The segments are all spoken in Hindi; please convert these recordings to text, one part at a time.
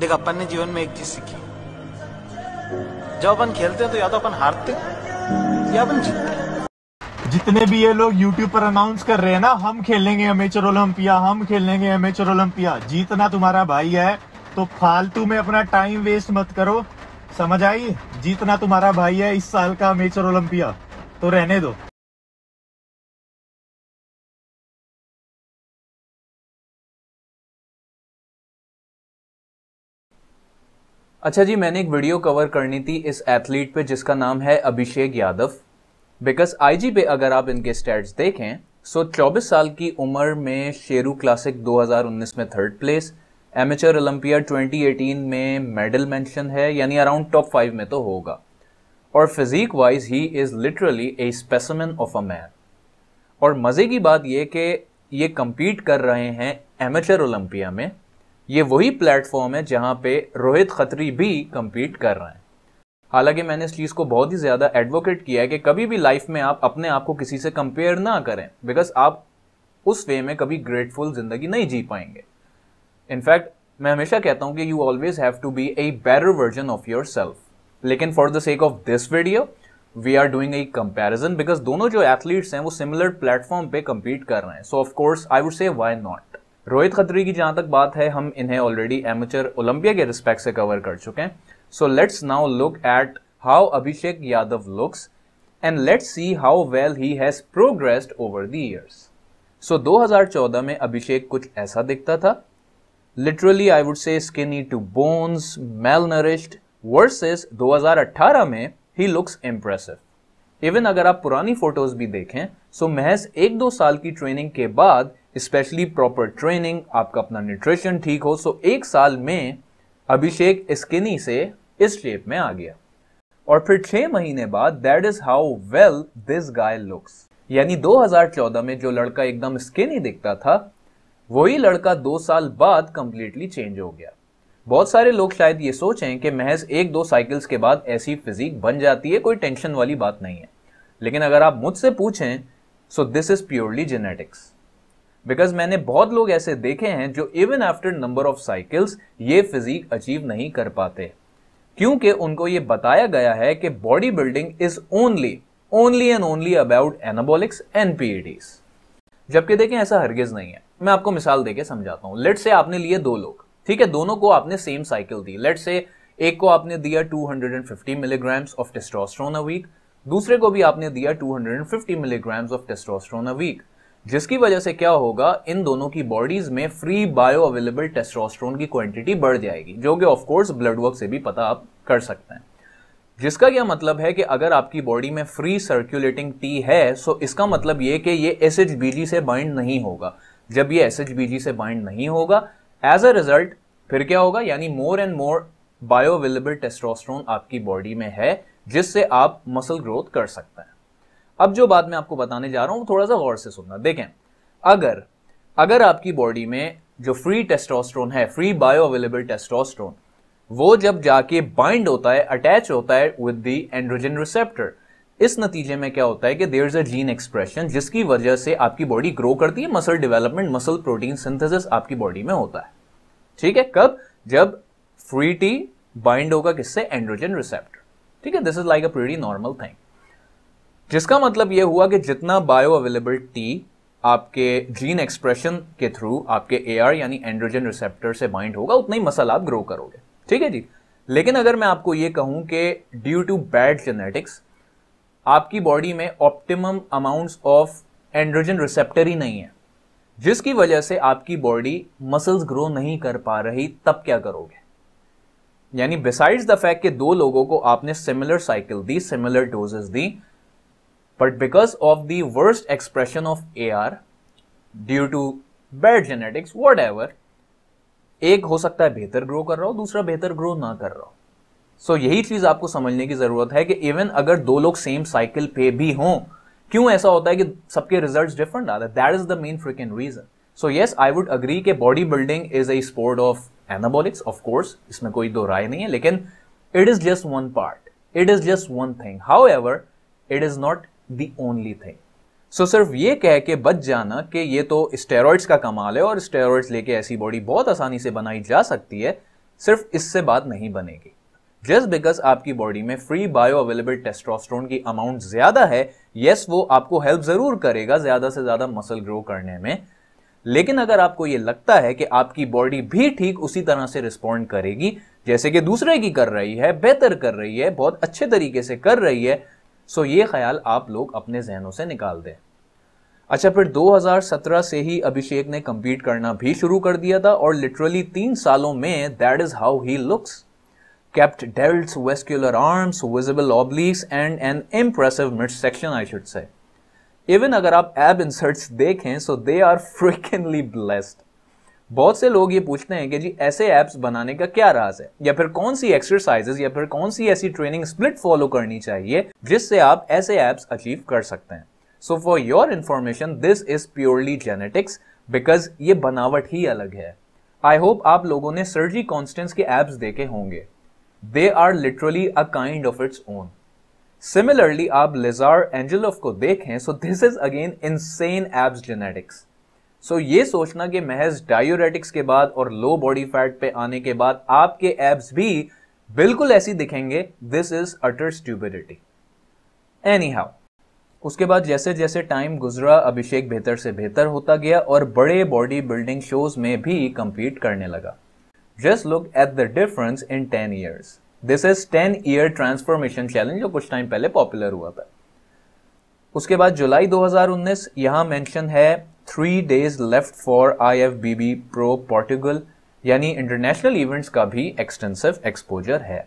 देख अपन ने जीवन में एक चीज सीखी जब अपन खेलते हैं तो या तो अपन हारते हैं या अपन जीतते हैं जितने भी ये लोग YouTube पर अनाउंस कर रहे हैं ना हम खेलेंगे अमेचर ओलंपिया हम खेलेंगे अमेचर ओलंपिया जीतना तुम्हारा भाई है तो फालतू में अपना टाइम वेस्ट मत करो समझ आई जीतना तुम्हारा भाई है इस साल का अमेचर ओलंपिया तो रहने दो अच्छा जी मैंने एक वीडियो कवर करनी थी इस एथलीट पे जिसका नाम है अभिषेक यादव बिकॉज आईजी पे अगर आप इनके स्टैट्स देखें सो so 24 साल की उम्र में शेरू क्लासिक 2019 में थर्ड प्लेस एमेचर ओलंपिया 2018 में मेडल मेंशन है यानी अराउंड टॉप फाइव में तो होगा और physique wise he is literally a spaceman of a man और मज़े की बात यह कि ये कंपीट कर रहे हैं एमेचर ओलंपिया में ये वही प्लेटफॉर्म है जहां पे रोहित खत्री भी कम्पीट कर रहे हैं हालांकि मैंने इस चीज़ को बहुत ही ज़्यादा एडवोकेट किया है कि कभी भी लाइफ में आप अपने आप को किसी से कंपेयर ना करें बिकॉज आप उस वे में कभी ग्रेटफुल ज़िंदगी नहीं जी पाएंगे इनफैक्ट मैं हमेशा कहता हूं कि you always have to be a better version of योर सेल्फ लेकिन for the sake of this video we are doing a comparison because दोनों जो एथलीट्स हैं वो सिमिलर प्लेटफॉर्म पे कम्पीट कर रहे हैं so of course I would say why not Rohit Khatri की जहां तक बात है हम इन्हें ऑलरेडी एमेचर ओलंपिया के रिस्पेक्ट से कवर कर चुके हैं so let's now look at how Abhishek Yadav looks and let's see how well he has progressed over the years so 2014 में अभिषेक कुछ ऐसा दिखता था literally I would say skinny to bones malnourished versus 2018 में ही लुक्स इम्प्रेसिव इवन अगर आप पुरानी फोटोज भी देखें सो महज एक दो साल की ट्रेनिंग के बाद स्पेशली प्रॉपर ट्रेनिंग आपका अपना न्यूट्रिशन ठीक हो सो एक साल में अभिषेक स्किनी से इस शेप में आ गया और फिर छह महीने बाद that is how well this guy looks यानी 2014 में जो लड़का एकदम स्किनी दिखता था वही लड़का दो साल बाद कंप्लीटली चेंज हो गया बहुत सारे लोग शायद ये सोचें कि महज एक दो साइकिल्स के बाद ऐसी फिजिक बन जाती है कोई टेंशन वाली बात नहीं है लेकिन अगर आप मुझसे पूछें so this is purely genetics because मैंने बहुत लोग ऐसे देखे हैं जो even after number of cycles ये फिजिक अचीव नहीं कर पाते क्योंकि उनको ये बताया गया है कि body building is only only and only about anabolics and जबकि देखें ऐसा हरगिज नहीं है मैं आपको मिसाल देके समझाता हूँ लेट से आपने लिए दो लोग ठीक है दोनों को आपने सेम साइकिल दी लेट से एक को आपने दिया 250 milligrams of testosterone a week दूसरे को भी आपने दिया 250 milligrams of testosterone a week जिसकी वजह से क्या होगा इन दोनों की बॉडीज में फ्री बायो अवेलेबल टेस्ट्रोस्ट्रोन की क्वांटिटी बढ़ जाएगी जो कि ऑफ कोर्स ब्लड वर्क से भी पता आप कर सकते हैं जिसका क्या मतलब है कि अगर आपकी बॉडी में फ्री सर्कुलेटिंग टी है सो इसका मतलब ये कि ये एस से बाइंड नहीं होगा जब ये एस से बाइंड नहीं होगा एज अ रिजल्ट फिर क्या होगा यानी more and more bio available testosterone आपकी बॉडी में है जिससे आप मसल ग्रोथ कर सकते हैं अब जो बात मैं आपको बताने जा रहा हूँ थोड़ा सा गौर से सुनना देखें अगर अगर आपकी बॉडी में जो फ्री टेस्टोस्ट्रोन है फ्री बायो अवेलेबल टेस्टोस्ट्रोन वो जब जाके बाइंड होता है अटैच होता है विद दी एंड्रोजन रिसेप्टर इस नतीजे में क्या होता है कि there is a gene expression जिसकी वजह से आपकी बॉडी ग्रो करती है muscle development muscle protein synthesis आपकी बॉडी में होता है ठीक है कब जब फ्री टी बाइंड होगा किससे एंड्रोजन रिसेप्टर ठीक है this is like a pretty normal thing जिसका मतलब यह हुआ कि जितना बायो अवेलेबल टी आपके जीन एक्सप्रेशन के थ्रू आपके ए यानी एंड्रोजन रिसेप्टर से बाइंड होगा उतना ही मसल आप ग्रो करोगे ठीक है जी लेकिन अगर मैं आपको ये कहूं कि ड्यू टू बैड जेनेटिक्स आपकी बॉडी में optimum amounts of androgen receptor ही नहीं है जिसकी वजह से आपकी बॉडी मसल्स ग्रो नहीं कर पा रही तब क्या करोगे यानी बिसाइड्स द फैक्ट कि दो लोगों को आपने सिमिलर साइकिल दी सिमिलर डोजेस दी But because of the worst expression of AR due to bad genetics whatever एक हो सकता है बेहतर ग्रो कर रहा हो दूसरा बेहतर ग्रो ना कर रहा हो सो so, यही चीज आपको समझने की जरूरत है कि इवन अगर दो लोग सेम साइकिल पे भी हों क्यों ऐसा होता है कि सबके रिजल्ट डिफरेंट आते हैं that is the main freak reason so yes I would agree के body building is a sport of anabolics of course इसमें कोई दो राय नहीं है लेकिन it is just one part it is just one thing however it is not the only thing so सिर्फ ये कह के बच जाना कि ये तो स्टेरॉइड्स का कमाल है और स्टेरॉइड्स लेके ऐसी बॉडी बहुत आसानी से बनाई जा सकती है सिर्फ इससे बात नहीं बनेगी जस्ट बिकॉज आपकी बॉडी में फ्री बायो अवेलेबल टेस्ट्रोस्ट्रोन की अमाउंट ज्यादा है येस yes, वो आपको हेल्प जरूर करेगा ज्यादा से ज्यादा मसल ग्रो करने में लेकिन अगर आपको ये लगता है कि आपकी बॉडी भी ठीक उसी तरह से रिस्पॉन्ड करेगी जैसे कि दूसरे की कर रही है बेहतर कर रही है बहुत अच्छे तरीके से कर रही है सो ये ख्याल आप लोग अपने जहनों से निकाल दें अच्छा फिर 2017 से ही अभिषेक ने कम्पीट करना भी शुरू कर दिया था और लिटरली तीन सालों में that is how he looks capped delt vascular arms visible obliques and an impressive mid section I should say even अगर आप एब इंसर्ट्स देखें so they are frequently blessed बहुत से लोग ये पूछते हैं कि जी ऐसे ऐप्स बनाने का क्या राज है या फिर कौन सी एक्सरसाइजेस या फिर कौन सी ऐसी ट्रेनिंग स्प्लिट फॉलो करनी चाहिए जिससे आप ऐसे ऐप्स अचीव कर सकते हैं so for your information this is purely genetics because ये बनावट ही अलग है आई होप आप लोगों ने सर्जी कॉन्स्टेंस के ऐप्स देखे होंगे they are literally a kind of its own similarly आप लेजार एंजल को देखें so this is again insane abs genetics so so, ये सोचना कि महज डायोरेटिक्स के बाद और लो बॉडी फैट पे आने के बाद आपके एब्स भी बिल्कुल ऐसी दिखेंगे this is utter stupidity anyhow उसके बाद जैसे जैसे टाइम गुजरा अभिषेक बेहतर से बेहतर होता गया और बड़े बॉडी बिल्डिंग शोज में भी कंपीट करने लगा just look at the difference in ten years this is ten year transformation challenge जो कुछ टाइम पहले पॉपुलर हुआ था उसके बाद जुलाई 2019 यहां मेंशन है three days left for I F B B pro Portugal यानी इंटरनेशनल इवेंट्स का भी एक्सटेंसिव एक्सपोजर है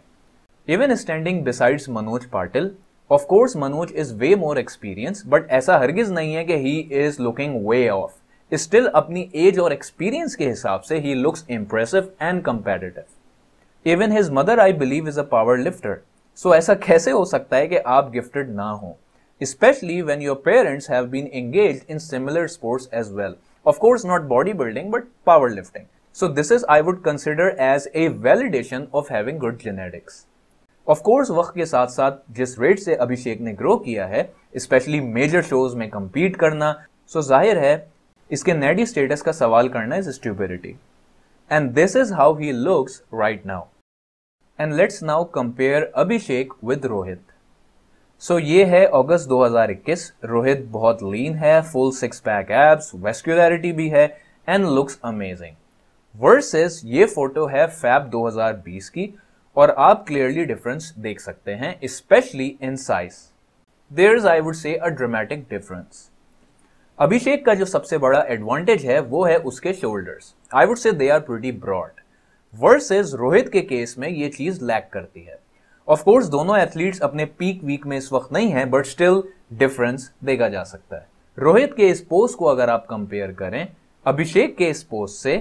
even standing besides Manoj Patil of course Manoj is way more experience but ऐसा हरगिज नहीं है कि he is looking way off still अपनी एज और एक्सपीरियंस के हिसाब से he looks impressive and competitive even his mother I believe is a power lifter so ऐसा कैसे हो सकता है कि आप गिफ्टेड ना हो especially when your parents have been engaged in similar sports as well. Of course, not bodybuilding, but powerlifting. So this is I would consider as a validation of having good genetics. Of course, वक्त के साथ साथ जिस रेट से अभिषेक ने ग्रो किया है especially major shows में कम्पीट करना so जाहिर है इसके नेडी स्टेटस का सवाल करना stupidity. And this is how he looks right now. And let's now compare Abhishek with Rohit. So so, ये है अगस्त 2021 रोहित बहुत लीन है full six pack abs vascularity भी है एंड लुक्स अमेजिंग वर्सेस ये फोटो है फैब 2020 की और आप क्लियरली डिफरेंस देख सकते हैं especially in size there is I would say a dramatic difference अभिषेक का जो सबसे बड़ा एडवांटेज है वो है उसके shoulders I would say they are pretty broad Rohit के केस में ये चीज लैक करती है ऑफ कोर्स दोनों एथलीट्स अपने पीक वीक में इस वक्त नहीं है बट स्टिल डिफरेंस देखा जा सकता है रोहित के इस पोस्ट को अगर आप कंपेयर करें अभिषेक के इस पोस्ट से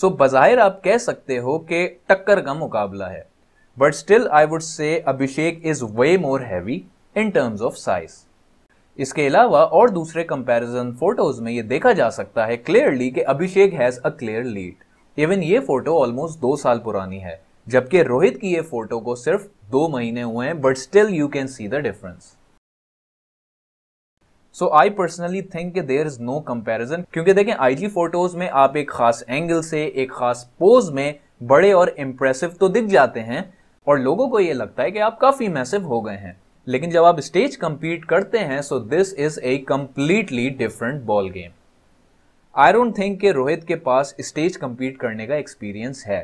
सो बाहिर आप कह सकते हो कि टक्कर का मुकाबला है but still I would say Abhishek is way more heavy in terms of size इसके अलावा और दूसरे कंपैरिजन फोटोज में ये देखा जा सकता है क्लियरली कि Abhishek has a clear lead even ये फोटो ऑलमोस्ट दो साल पुरानी है जबकि रोहित की ये फोटो को सिर्फ दो महीने हुए हैं but still you can see the difference so I personally think कि देर इज नो कंपेरिजन क्योंकि देखें आईजी फोटोज में आप एक खास एंगल से एक खास पोज में बड़े और इम्प्रेसिव तो दिख जाते हैं और लोगों को ये लगता है कि आप काफी मैसिव हो गए हैं लेकिन जब आप स्टेज कंपीट करते हैं so this is a completely different ball game I don't think कि रोहित के पास स्टेज कंपीट करने का एक्सपीरियंस है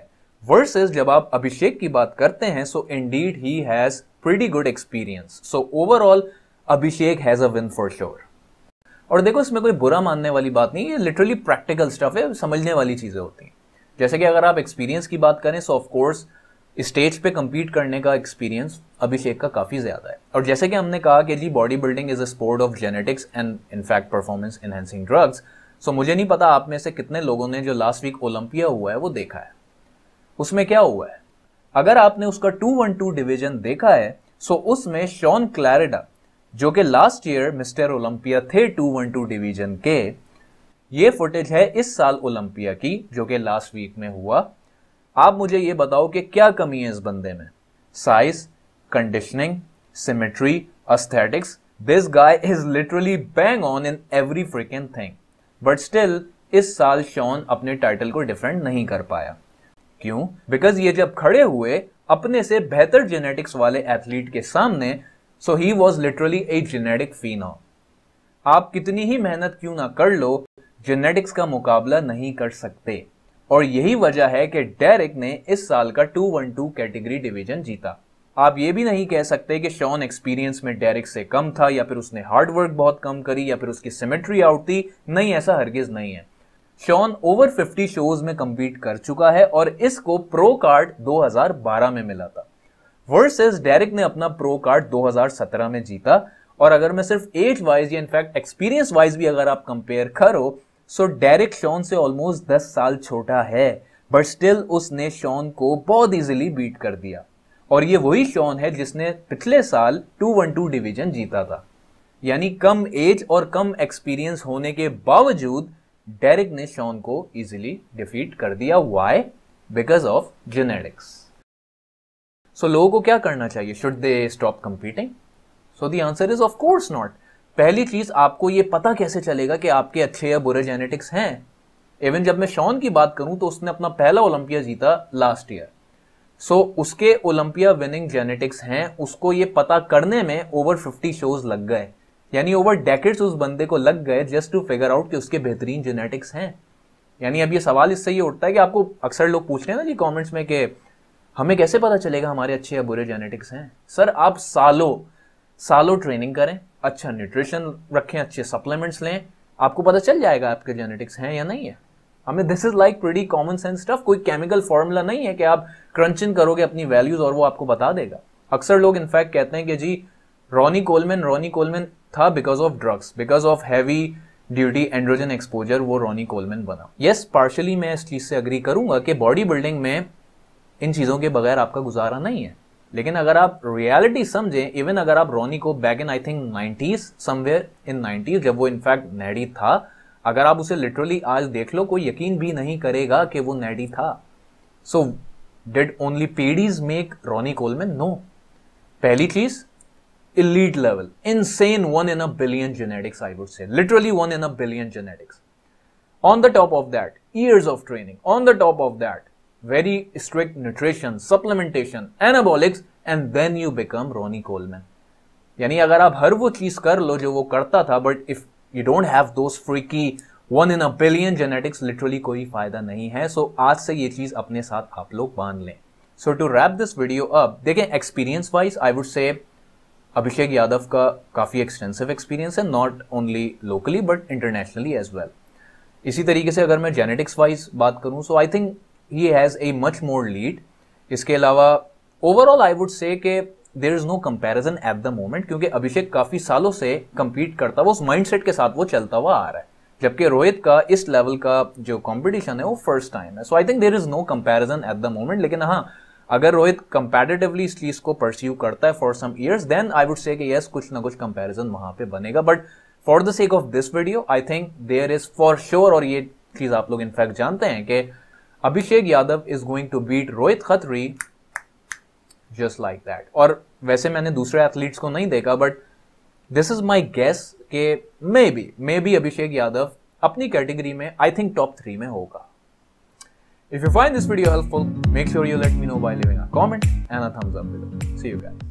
वर्सेस जब आप अभिषेक की बात करते हैं so indeed he has pretty good experience so overall Abhishek has a win for sure और देखो इसमें कोई बुरा मानने वाली बात नहीं है लिटरली प्रैक्टिकल स्टफ है समझने वाली चीज़ें होती हैं जैसे कि अगर आप एक्सपीरियंस की बात करें सो ऑफ कोर्स स्टेज पे कम्पीट करने का एक्सपीरियंस अभिषेक का काफ़ी ज़्यादा है और जैसे कि हमने कहा कि जी body building is a sport of genetics and in fact performance enhancing drugs so मुझे नहीं पता आप में से कितने लोगों ने जो लास्ट वीक ओलंपिया हुआ है वो देखा है उसमें क्या हुआ है अगर आपने उसका टू वन टू डिवीजन देखा है सो उसमें शॉन क्लैरिडा जो कि लास्ट ईयर मिस्टर ओलंपिया थे टू वन टू डिवीजन के ये फुटेज है इस साल ओलंपिया की जो कि लास्ट वीक में हुआ आप मुझे ये बताओ कि क्या कमी है इस बंदे में size conditioning symmetry aesthetics this guy is literally bang on in every freaking thing but still इस साल शॉन अपने टाइटल को डिफेंड नहीं कर पाया क्यों बिकॉज ये जब खड़े हुए अपने से बेहतर जेनेटिक्स वाले एथलीट के सामने so he was literally a genetic phenom आप कितनी ही मेहनत क्यों ना कर लो जेनेटिक्स का मुकाबला नहीं कर सकते और यही वजह है कि डेरिक ने इस साल का 212 कैटेगरी डिवीजन जीता आप ये भी नहीं कह सकते कि शॉन एक्सपीरियंस में डेरिक से कम था या फिर उसने हार्डवर्क बहुत कम करी या फिर उसकी सिमेट्री आउट थी नहीं ऐसा हरगिज नहीं है शॉन ओवर 50 शोज में कम्पीट कर चुका है और इसको प्रो कार्ड 2012 में मिला था वर्सेस डेरिक ने अपना प्रो कार्ड 2017 में जीता और अगर मैं सिर्फ एज वाइज या इनफैक्ट एक्सपीरियंस वाइज भी अगर आप कंपेयर करो सो डेरिक शॉन से ऑलमोस्ट 10 साल छोटा है बट स्टिल उसने शॉन को बहुत इजीली बीट कर दिया और ये वही शॉन है जिसने पिछले साल टू डिवीजन जीता था यानी कम एज और कम एक्सपीरियंस होने के बावजूद डेरिक ने शॉन को इजिली डिफीट कर दिया why because of genetics so लोगों को क्या करना चाहिए should they stop competing so the answer is of course not पहली चीज आपको ये पता कैसे चलेगा कि आपके अच्छे या बुरे जेनेटिक्स हैं इवन जब मैं शॉन की बात करूं तो उसने अपना पहला ओलंपिया जीता लास्ट ईयर सो so, उसके ओलंपिया विनिंग जेनेटिक्स हैं उसको ये पता करने में ओवर 50 शोज लग गए यानी ओवर डेकेट्स उस बंदे को लग गए जस्ट टू फिगर आउट कि उसके बेहतरीन जेनेटिक्स हैं यानी अब ये सवाल इससे ये उठता है कि आपको अक्सर लोग पूछ रहे हैं ना जी कमेंट्स में कि हमें कैसे पता चलेगा हमारे अच्छे या बुरे जेनेटिक्स हैं सर आप सालों सालों ट्रेनिंग करें अच्छा न्यूट्रिशन रखें अच्छे सप्लीमेंट्स लें आपको पता चल जाएगा आपके जेनेटिक्स हैं या नहीं है हमें this is like pretty common sense stuff कोई केमिकल फॉर्मूला नहीं है कि आप क्रंचिंग करोगे अपनी वैल्यूज और वो आपको बता देगा अक्सर लोग इनफैक्ट कहते हैं कि जी रॉनी कोलमैन रॉनी कोलमैन था because of drugs because of heavy duty androgen exposure वो रॉनी कोलमैन बना यस yes, पार्शली मैं इस चीज़ से अग्री करूंगा कि बॉडी बिल्डिंग में इन चीज़ों के बगैर आपका गुजारा नहीं है लेकिन अगर आप रियलिटी समझें इवन अगर आप रॉनी को back in I think nineties somewhere in nineties जब वो इनफैक्ट नैडी था अगर आप उसे लिटरली आज देख लो कोई यकीन भी नहीं करेगा कि वो नैडी था so did only PEDs make Ronnie Coleman no पहली चीज़ elite level, insane one in a billion genetics, I would say, literally one in a billion genetics. On the top of that, years of training. On the top of that, very strict nutrition, supplementation, anabolics, and then you become Ronnie Coleman. यानी अगर आप हर वो चीज कर लो जो वो करता था but if you don't have those freaky one in a billion genetics literally कोई फायदा नहीं है सो so आज से ये चीज अपने साथ आप लोग बांध लें so to wrap this video up देखें experience wise I would say Abhishek Yadav का काफ़ी एक्सटेंसिव एक्सपीरियंस है not only locally but internationally as well इसी तरीके से अगर मैं जेनेटिक्स वाइज बात करूँ so I think he has a much more lead इसके अलावा ओवरऑल आई वुड से के there is no comparison at the moment क्योंकि अभिषेक काफ़ी सालों से कम्पीट करता हुआ उस माइंड के साथ वो चलता हुआ आ रहा है जबकि रोहित का इस लेवल का जो कंपटीशन है वो फर्स्ट टाइम है so I think there is no comparison at the moment लेकिन हाँ अगर रोहित कंपेरेटिवली इस चीज़ को परस्यू करता है for some years then I would say कि यस कुछ ना कुछ कंपेरिजन वहां पर बनेगा but for the sake of this video I think there is for sure और ये चीज़ आप लोग इनफैक्ट जानते हैं कि Abhishek Yadav is going to beat Rohit Khatri just like that और वैसे मैंने दूसरे एथलीट्स को नहीं देखा but this is my guess के maybe maybe Abhishek Yadav अपनी कैटेगरी में आई थिंक टॉप थ्री में होगा If you find this video helpful, make sure you let me know by leaving a comment and a thumbs up below. See you guys.